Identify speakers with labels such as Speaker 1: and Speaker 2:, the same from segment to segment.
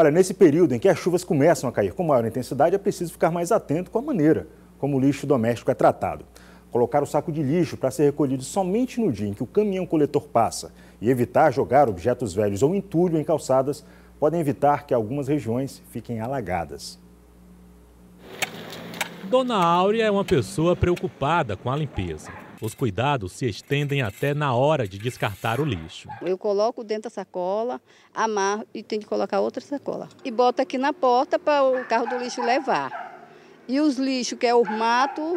Speaker 1: Olha, nesse período em que as chuvas começam a cair com maior intensidade, é preciso ficar mais atento com a maneira como o lixo doméstico é tratado. Colocar o saco de lixo para ser recolhido somente no dia em que o caminhão coletor passa e evitar jogar objetos velhos ou entulho em calçadas podem evitar que algumas regiões fiquem alagadas.
Speaker 2: Dona Áurea é uma pessoa preocupada com a limpeza. Os cuidados se estendem até na hora de descartar o lixo.
Speaker 3: Eu coloco dentro da sacola, amarro e tenho que colocar outra sacola. E boto aqui na porta para o carro do lixo levar. E os lixos, que é o mato,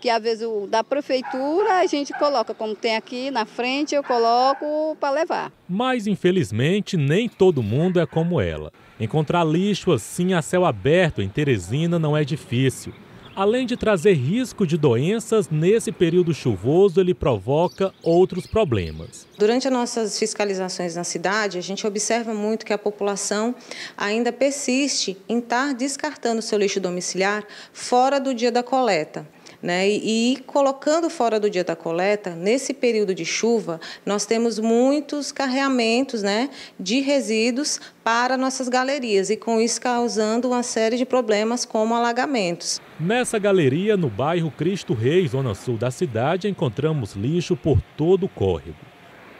Speaker 3: que às vezes o da prefeitura a gente coloca, como tem aqui na frente, eu coloco para levar.
Speaker 2: Mas infelizmente nem todo mundo é como ela. Encontrar lixo assim a céu aberto em Teresina não é difícil. Além de trazer risco de doenças, nesse período chuvoso ele provoca outros problemas.
Speaker 4: Durante as nossas fiscalizações na cidade, a gente observa muito que a população ainda persiste em estar descartando seu lixo domiciliar fora do dia da coleta. Né? E, e colocando fora do dia da coleta, nesse período de chuva, nós temos muitos carreamentos né, de resíduos para nossas galerias e com isso causando uma série de problemas como alagamentos. Nessa
Speaker 2: galeria, no bairro Cristo Rei, zona sul da cidade, encontramos lixo por todo o córrego.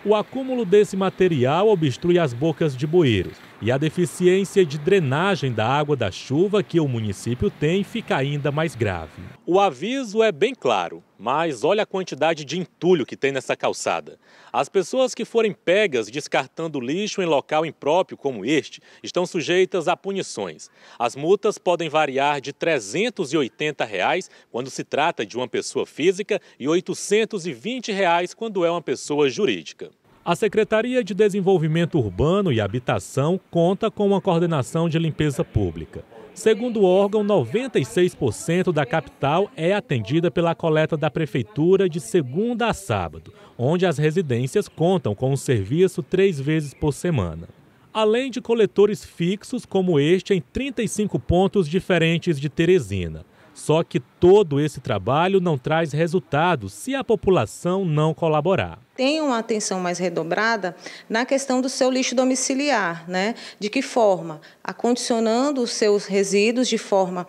Speaker 2: O acúmulo desse material obstrui as bocas de bueiros e a deficiência de drenagem da água da chuva que o município tem fica ainda mais grave. O aviso é bem claro: mas olha a quantidade de entulho que tem nessa calçada. As pessoas que forem pegas descartando lixo em local impróprio como este estão sujeitas a punições. As multas podem variar de R$ 380 reais quando se trata de uma pessoa física e R$ 820 reais quando é uma pessoa jurídica. A Secretaria de Desenvolvimento Urbano e Habitação conta com uma coordenação de limpeza pública. Segundo o órgão, 96% da capital é atendida pela coleta da prefeitura de segunda a sábado, onde as residências contam com o serviço três vezes por semana. Além de coletores fixos como este em 35 pontos diferentes de Teresina. Só que todo esse trabalho não traz resultados se a população não colaborar.
Speaker 4: Tenham uma atenção mais redobrada na questão do seu lixo domiciliar, né? De que forma? Acondicionando os seus resíduos de forma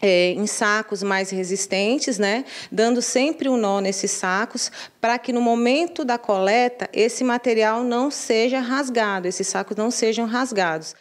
Speaker 4: é, em sacos mais resistentes, né? dando sempre um nó nesses sacos, para que no momento da coleta esse material não seja rasgado, esses sacos não sejam rasgados.